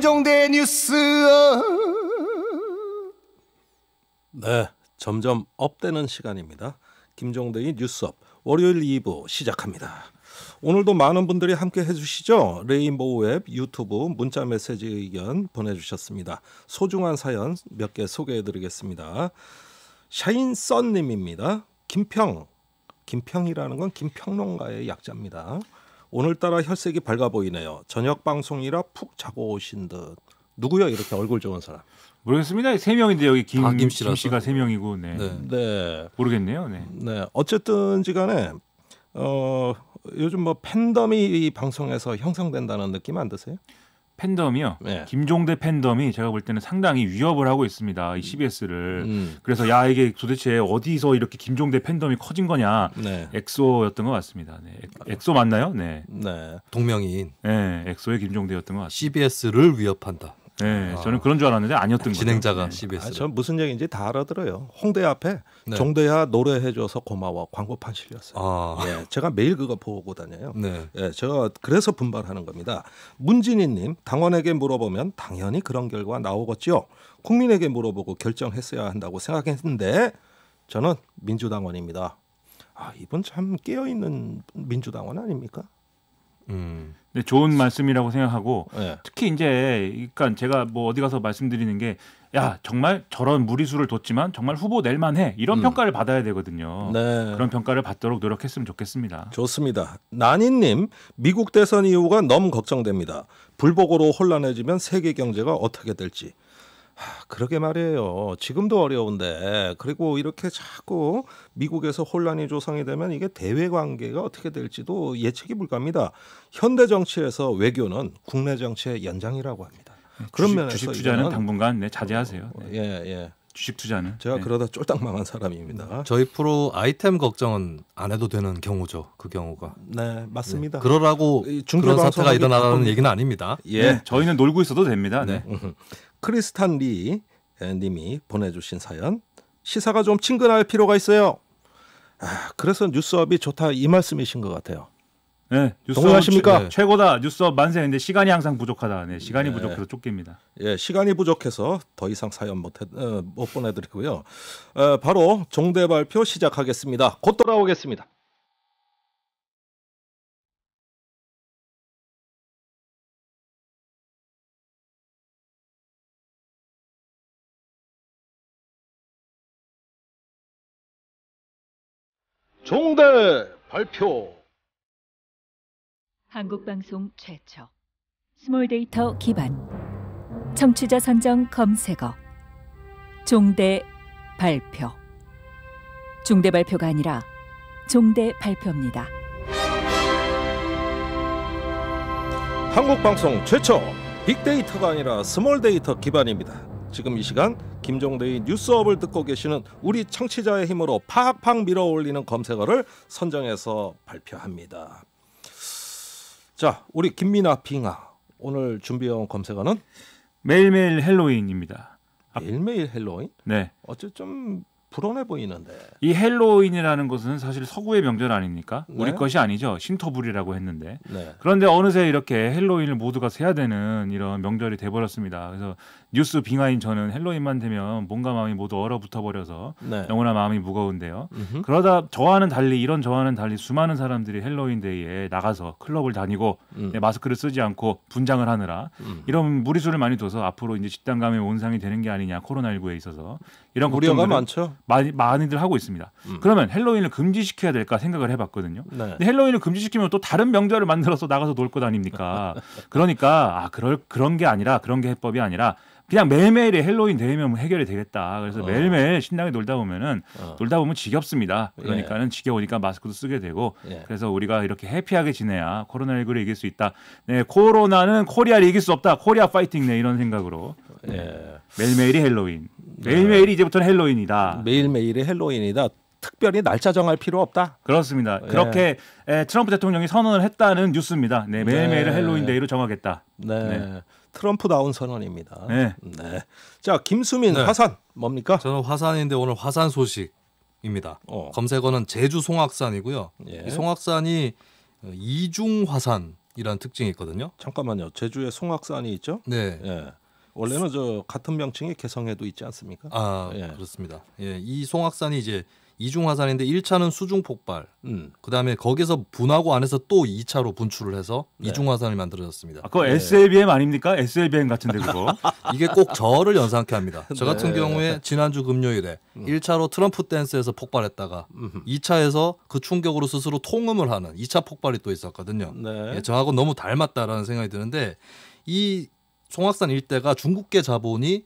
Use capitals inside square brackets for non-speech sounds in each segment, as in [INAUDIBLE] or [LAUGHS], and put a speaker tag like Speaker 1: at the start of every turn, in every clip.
Speaker 1: 김종대 뉴스.
Speaker 2: 네, 점점 업되는 시간입니다. 김종대의 뉴스업 월요일 2부 시작합니다. 오늘도 많은 분들이 함께 해주시죠. 레인보우 앱, 유튜브, 문자 메시지 의견 보내주셨습니다. 소중한 사연 몇 개 소개해드리겠습니다. 샤인썬님입니다. 김평, 김평이라는 건 김평론가의 약자입니다. 오늘따라 혈색이 밝아 보이네요. 저녁 방송이라 푹 자고 오신
Speaker 3: 듯. 누구요 이렇게 얼굴 좋은 사람? 모르겠습니다. 세 명인데 여기 김, 아, 김, 씨가 세 명이고, 네. 네. 네. 모르겠네요. 네. 네. 어쨌든지간에 어
Speaker 2: 요즘 뭐 팬덤이 이 방송에서 형성된다는 느낌 안 드세요?
Speaker 3: 팬덤이요. 네. 김종대 팬덤이 제가 볼 때는 상당히 위협을 하고 있습니다. 이 음. CBS를. 음. 그래서 야 이게 도대체 어디서 이렇게 김종대 팬덤이 커진 거냐. 네. 엑소였던 것 같습니다. 네. 엑소 맞나요? 네. 네. 동명이인. 네. 엑소의 김종대였던 것 같습니다. CBS를 위협한다. 네, 아. 저는 그런 줄 알았는데 아니었던 진행자가 거죠. 진행자가 예. CBS. 아, 전 무슨 얘기인지 다 알아들어요.
Speaker 2: 홍대 앞에 네. 정대야 노래해줘서 고마워 광고 판실이었어요. 아. 예, 제가 매일 그거 보고 다녀요. 네. 예, 제가 그래서 분발하는 겁니다. 문진희님 당원에게 물어보면 당연히 그런 결과 나오겠지요 국민에게 물어보고 결정했어야 한다고 생각했는데
Speaker 3: 저는 민주당원입니다.
Speaker 2: 아 이분 참 깨어 있는 민주당원 아닙니까?
Speaker 3: 음. 네, 좋은 말씀이라고 생각하고 네. 특히 이제 그러니까 제가 뭐 어디 가서 말씀드리는 게야 정말 저런 무리수를 뒀지만 정말 후보 낼만해 이런 음. 평가를 받아야 되거든요. 네. 그런 평가를 받도록 노력했으면 좋겠습니다. 좋습니다.
Speaker 2: 난인님 미국 대선 이후가 너무 걱정됩니다. 불복으로 혼란해지면 세계 경제가 어떻게 될지 그러게 말이에요. 지금도 어려운데 그리고 이렇게 자꾸 미국에서 혼란이 조성이 되면 이게 대외 관계가 어떻게 될지도 예측이 불가합니다. 현대 정치에서 외교는 국내 정치의 연장이라고 합니다.
Speaker 1: 그런 주식, 면에서 주식 투자는
Speaker 3: 당분간 네, 자제하세요. 어, 어, 네. 예 예. 주식 투자는 제가 네. 그러다 쫄딱 망한 사람입니다.
Speaker 1: 저희 프로 아이템 걱정은 안 해도 되는 경우죠. 그 경우가.
Speaker 2: 네, 맞습니다. 네. 그러라고 그런 사태가 일어나라는
Speaker 1: 얘기는 아닙니다. 예, 네, 저희는 놀고 있어도
Speaker 2: 됩니다. 네. 네. [LAUGHS] 크리스탄 리 님이 보내주신 사연 시사가 좀 친근할 필요가 있어요.
Speaker 3: 아, 그래서 뉴스업이 좋다 이 말씀이신 것 같아요.
Speaker 2: 네, 동의하십니까? 최,
Speaker 3: 고다 뉴스업 만세인데 시간이 항상 부족하다. 네, 시간이 네. 부족해서 쫓깁니다.
Speaker 2: 예, 시간이 부족해서 더 이상 사연 못, 해,
Speaker 3: 어, 못 보내드리고요. 어,
Speaker 1: 바로 종대 발표 시작하겠습니다. 곧 돌아오겠습니다.
Speaker 3: 종대 발표.
Speaker 1: 한국방송 최초 스몰데이터 기반 청취자 선정 검색어 종대 발표 중대 발표가 아니라 종대 발표입니다.
Speaker 2: 한국방송 최초 빅데이터가 아니라 스몰데이터 기반입니다. 지금 이 시간 김종대의 뉴스업을 듣고 계시는 우리 청취자의 힘으로 팍팍 밀어올리는 검색어를 선정해서 발표합니다. 자, 우리 김민아 빙아 오늘 준비해온 검색어는
Speaker 3: 매일매일 헬로윈입니다. 아, 매일매일 헬로윈? 네. 어째 좀 불온해 보이는데. 이 헬로윈이라는 것은 사실 서구의 명절 아닙니까? 네? 우리 것이 아니죠. 신토불이라고 했는데. 네. 그런데 어느새 이렇게 헬로윈을 모두가 세야 되는 이런 명절이 돼버렸습니다. 그래서 뉴스 빙하인 저는 헬로윈만 되면 몸과 마음이 모두 얼어붙어 버려서 네. 영원한 마음이 무거운데요. 음흠. 그러다 저와는 달리 이런 저와는 달리 수많은 사람들이 헬로윈 데이에 나가서 클럽을 다니고 음. 네, 마스크를 쓰지 않고 분장을 하느라 음. 이런 무리수를 많이 둬서 앞으로 이제 집단 감염 온상이 되는 게 아니냐 코로나19에 있어서 이런 우려가 많죠. 많이 많이들 하고 있습니다. 음. 그러면 헬로윈을 금지시켜야 될까 생각을 해봤거든요. 네. 근데 헬로윈을 금지시키면 또 다른 명절을 만들어서 나가서 놀 것 아닙니까? 그러니까 아 그럴 그런 게 아니라 그런 게 해법이 아니라 그냥 매일매일에 헬로윈 되면 해결이 되겠다. 그래서 어. 매일매일 신나게 놀다 보면은 어. 놀다 보면 지겹습니다. 예. 그러니까는 예. 지겨우니까 마스크도 쓰게 되고 예. 그래서 우리가 이렇게 해피하게 지내야 코로나19를 이길 수 있다. 네, 코로나는 코리아를 이길 수 없다. 코리아 파이팅 네 이런 생각으로 예. 매일매일이 헬로윈. 네. 매일매일이 이제부터는 헬로윈이다. 매일매일이 헬로윈이다. 특별히 날짜 정할 필요 없다. 그렇습니다. 예. 그렇게 예, 트럼프 대통령이 선언을 했다는 뉴스입니다. 네, 네. 매일매일 네. 헬로윈데이로 정하겠다. 네. 네.
Speaker 2: 트럼프다운
Speaker 1: 선언입니다.
Speaker 2: 네.
Speaker 3: 네.
Speaker 1: 자,
Speaker 2: 김수민 네. 화산
Speaker 3: 뭡니까? 저는 화산인데 오늘 화산
Speaker 1: 소식입니다. 어. 검색어는 제주 송악산이고요. 예. 이 송악산이 이중 화산이라는 특징이 있거든요. 잠깐만요. 제주에 송악산이 있죠? 네. 예. 원래는 저 같은 명칭의 개성에도 있지 않습니까? 아 예. 그렇습니다. 예, 이 송악산이 이제 이중 화산인데 1차는 수중 폭발. 음. 그다음에 거기서 분하고 안에서 또 2차로 분출을 해서 네. 이중 화산이 만들어졌습니다.
Speaker 3: 아, 그거 네. SLBM 아닙니까? SLBM 같은데 그거. [LAUGHS] 이게 꼭 저를 연상케 합니다. 저 네. 같은 네. 경우에
Speaker 1: 지난주 금요일에 음. 1차로 트럼프 댄스에서 폭발했다가 음흠. 2차에서 그 충격으로 스스로 통음을 하는 2차 폭발이 또 있었거든요. 네. 예, 저하고 너무 닮았다라는 생각이 드는데 이 송악산 일대가 중국계 자본이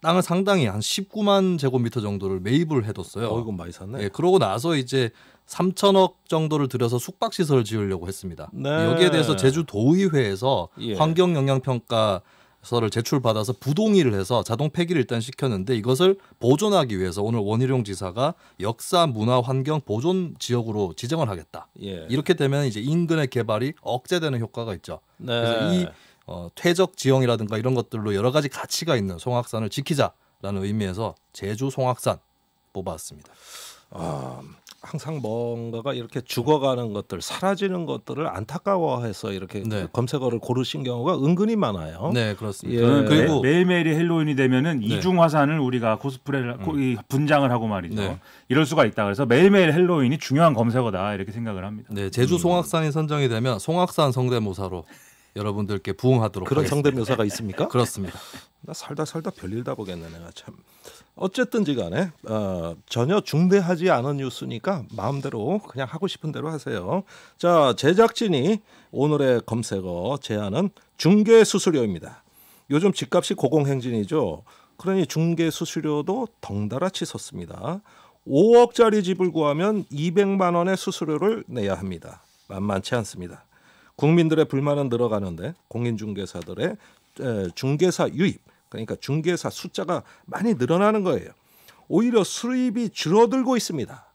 Speaker 1: 땅을 상당히 한 19만 제곱미터 정도를 매입을 해뒀어요. 어, 이건 많이 샀네. 예, 그러고 나서 이제 3천억 정도를 들여서 숙박 시설을 지으려고 했습니다. 네. 여기에 대해서 제주도의회에서 예. 환경영향평가 서를 제출받아서 부동의를 해서 자동 폐기를 일단 시켰는데 이것을 보존하기 위해서 오늘 원희룡 지사가 역사 문화 환경 보존 지역으로 지정을 하겠다. 예. 이렇게 되면 이제 인근의 개발이 억제되는 효과가 있죠.
Speaker 2: 네. 그래서 이
Speaker 1: 어, 퇴적 지형이라든가 이런 것들로 여러 가지 가치가 있는 송악산을 지키자라는 의미에서 제주 송악산 뽑았습니다 아, 항상 뭔가가 이렇게 죽어가는 것들, 사라지는
Speaker 2: 것들을 안타까워해서 이렇게 네. 검색어를 고르신 경우가 은근히 많아요.
Speaker 3: 네, 그렇습니다. 예. 그리고 네. 매, 일매일이 헬로윈이 되면은 네. 이중 화산을 우리가 코스프레를 음. 분장을 하고 말이죠. 네. 이럴 수가 있다. 그래서 매일매일 헬로윈이 중요한 검색어다 이렇게 생각을 합니다. 네, 제주 음. 송악산이
Speaker 1: 선정이 되면 송악산 성대모사로 여러분들께 부응하도록 그런 성대묘사가 있습니까? [LAUGHS] 그렇습니다.
Speaker 2: 나 살다 살다 별일 다 보겠네 내가 참.
Speaker 1: 어쨌든지간에 어,
Speaker 2: 전혀 중대하지 않은 뉴스니까 마음대로 그냥 하고 싶은 대로 하세요. 자 제작진이 오늘의 검색어 제안은 중개 수수료입니다. 요즘 집값이 고공행진이죠. 그러니 중개 수수료도 덩달아 치솟습니다. 5억짜리 집을 구하면 200만 원의 수수료를 내야 합니다. 만만치 않습니다. 국민들의 불만은 늘어가는데 공인중개사들의 중개사 유입 그러니까 중개사 숫자가 많이 늘어나는 거예요. 오히려 수입이 줄어들고 있습니다.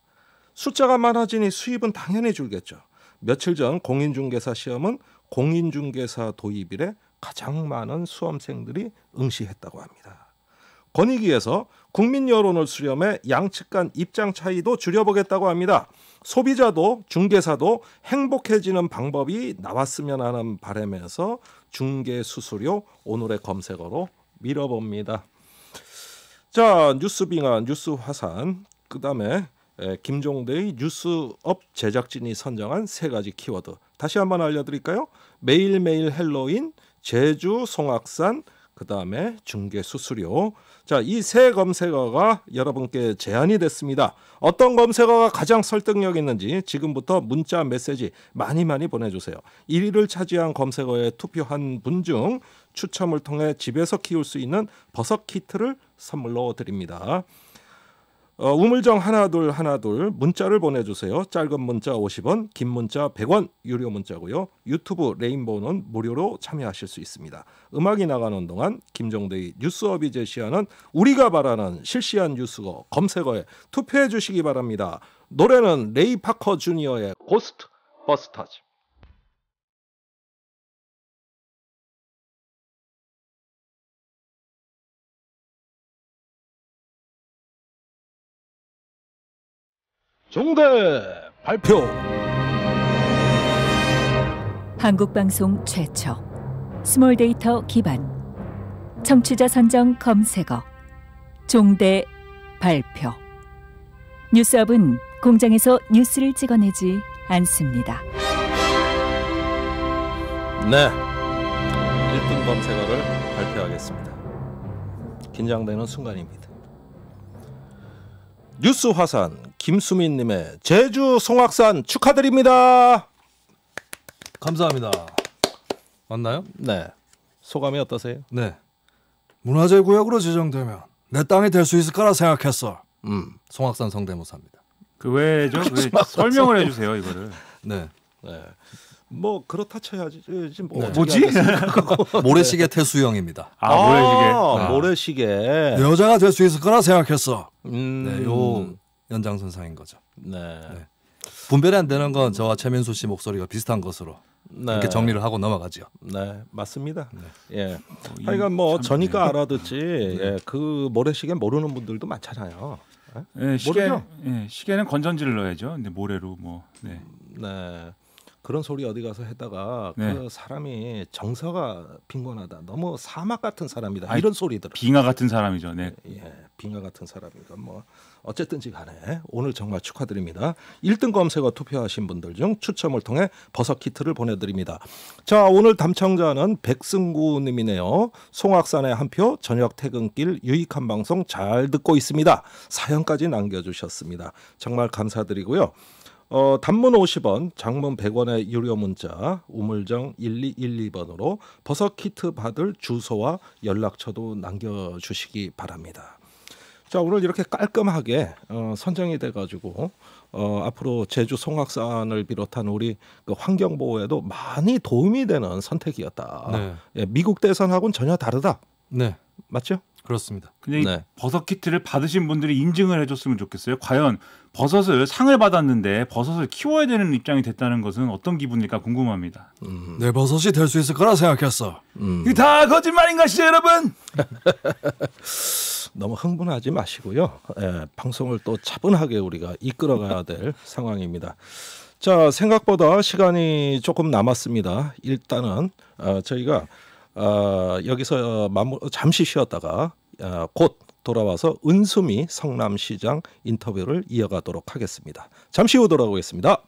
Speaker 2: 숫자가 많아지니 수입은 당연히 줄겠죠. 며칠 전 공인중개사 시험은 공인중개사 도입일에 가장 많은 수험생들이 응시했다고 합니다. 권익위에서 국민 여론을 수렴해 양측 간 입장 차이도 줄여보겠다고 합니다. 소비자도 중개사도 행복해지는 방법이 나왔으면 하는 바람에서 중개 수수료 오늘의 검색어로 밀어봅니다. 자 뉴스빙하 뉴스화산 그다음에 김종대의 뉴스업 제작진이 선정한 세 가지 키워드 다시 한번 알려드릴까요? 매일매일 헬로인 제주 송악산 그 다음에 중개 수수료. 자, 이 세 검색어가 여러분께 제안이 됐습니다. 어떤 검색어가 가장 설득력 있는지 지금부터 문자 메시지 많이 많이 보내주세요. 1위를 차지한 검색어에 투표한 분 중 추첨을 통해 집에서 키울 수 있는 버섯 키트를 선물로 드립니다. 어, 우물정 하나둘 하나둘 문자를 보내주세요. 짧은 문자 50원, 긴 문자 100원 유료 문자고요. 유튜브 레인보우는 무료로 참여하실 수 있습니다. 음악이 나가는 동안 김종대의 뉴스업이 제시하는 우리가 바라는 실시한 뉴스어 검색어에 투표해 주시기 바랍니다. 노래는 레이 파커 주니어의 고스트 버스터즈.
Speaker 3: 종대 발표.
Speaker 1: 한국방송 최초 스몰데이터 기반 청취자 선정 검색어 종대 발표. 뉴스업은 공장에서 뉴스를 찍어내지 않습니다.
Speaker 2: 네. 1분 검색어를 발표하겠습니다. 긴장되는 순간입니다. 뉴스 화산 김수민님의 제주 송악산 축하드립니다. 감사합니다. 맞나요? 네. 소감이 어떠세요? 네.
Speaker 1: 문화재구역으로 지정되면 내 땅이 될 수 있을 거라 생각했어. 음. 송악산 성대모사입니다. 그 왜죠? 왜 그 [LAUGHS] 설명을 해주세요 이거를. 네. 네.
Speaker 2: 뭐 그렇다 쳐야지 예, 지금 뭐 네. 뭐지 [LAUGHS] 모래시계 태수형입니다.
Speaker 1: 아, 아, 모래시계 아, 아. 모래시계 여자가 될 수 있을 거라 생각했어. 음. 네, 연장선상인 거죠. 네. 네. 분별이 안 되는 건 저와 최민수 씨 목소리가 비슷한 것으로 네. 이렇게 정리를 하고 넘어가죠. 네, 맞습니다. 네. 예. 어,
Speaker 2: 하여간
Speaker 3: 뭐 참, 저니 네.
Speaker 2: 알아듣지 네. 예. 그 모래시계 모르는 분들도 많잖아요. 예? 예
Speaker 3: 시계, 예, 시계는 건전지를 넣어야죠. 근데 모래로 뭐. 네. 네. 그런
Speaker 2: 소리 어디 가서 했다가 그 네. 그 사람이 정서가 빈곤하다. 너무 사막 같은 사람이다. 아니, 이런
Speaker 3: 소리들. 빙하 같은 사람이죠. 네. 예, 예
Speaker 2: 빙하 같은 사람이다뭐 어쨌든지 간에 오늘 정말 축하드립니다. 1등 검색어 투표하신 분들 중 추첨을 통해 버섯 키트를 보내드립니다. 자, 오늘 담청자는 백승구 님이네요. 송악산의 한 표, 저녁 퇴근길 유익한 방송 잘 듣고 있습니다. 사연까지 남겨주셨습니다. 정말 감사드리고요. 어, 단문 50원, 장문 100원의 유료 문자 우물정 1212번으로 버섯 키트 받을 주소와 연락처도 남겨주시기 바랍니다. 자 오늘 이렇게 깔끔하게 어, 선정이 돼가지고 어, 앞으로 제주 송악산을 비롯한 우리 그 환경 보호에도 많이 도움이 되는 선택이었다. 네. 예, 미국 대선하고는 전혀 다르다.
Speaker 3: 네. 맞죠? 그렇습니다. 근데 네. 버섯 키트를 받으신 분들이 인증을 해줬으면 좋겠어요. 과연 버섯을 상을 받았는데 버섯을 키워야 되는 입장이 됐다는 것은 어떤 기분일까 궁금합니다. 음. 내 버섯이 될 수 있을 거라 생각했어. 음. 이게 다 거짓말인 것이죠,
Speaker 1: 여러분.
Speaker 2: [LAUGHS] 너무 흥분하지 마시고요. 예, 방송을 또 차분하게 우리가 이끌어가야 될 [LAUGHS] 상황입니다. 자, 생각보다 시간이 조금 남았습니다. 일단은 어, 저희가 어, 여기서 어, 마무, 잠시 쉬었다가 어, 곧 돌아와서 은수미 성남시장 인터뷰를 이어가도록 하겠습니다. 잠시 후 돌아오겠습니다.